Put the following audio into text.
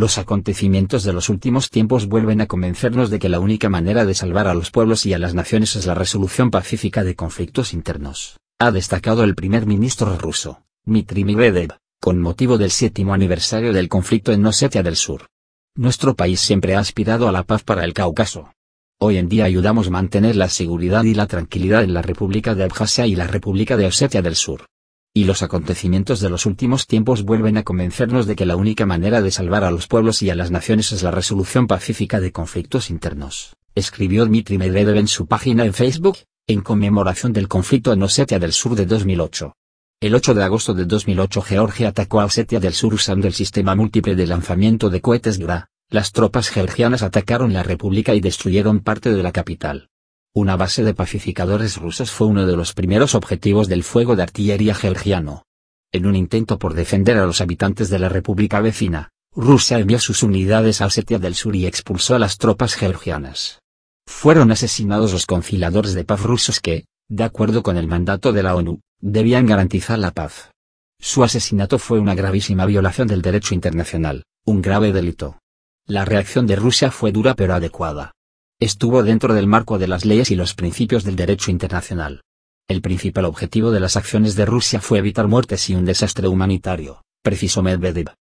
Los acontecimientos de los últimos tiempos vuelven a convencernos de que la única manera de salvar a los pueblos y a las naciones es la resolución pacífica de conflictos internos, ha destacado el primer ministro ruso, Dmitry Medvedev, con motivo del séptimo aniversario del conflicto en Osetia del Sur. Nuestro país siempre ha aspirado a la paz para el Cáucaso. Hoy en día ayudamos a mantener la seguridad y la tranquilidad en la República de Abjasia y la República de Osetia del Sur. Y los acontecimientos de los últimos tiempos vuelven a convencernos de que la única manera de salvar a los pueblos y a las naciones es la resolución pacífica de conflictos internos, escribió Dmitry Medvedev en su página en Facebook, en conmemoración del conflicto en Osetia del Sur de 2008. El 8 de agosto de 2008 Georgia atacó a Osetia del Sur usando el sistema múltiple de lanzamiento de cohetes GRA. Las tropas georgianas atacaron la república y destruyeron parte de la capital. Una base de pacificadores rusos fue uno de los primeros objetivos del fuego de artillería georgiano. En un intento por defender a los habitantes de la república vecina, Rusia envió sus unidades a Osetia del Sur y expulsó a las tropas georgianas. Fueron asesinados los conciliadores de paz rusos que, de acuerdo con el mandato de la ONU, debían garantizar la paz. Su asesinato fue una gravísima violación del derecho internacional, un grave delito. La reacción de Rusia fue dura pero adecuada estuvo dentro del marco de las leyes y los principios del derecho internacional. El principal objetivo de las acciones de Rusia fue evitar muertes y un desastre humanitario, precisó Medvedev,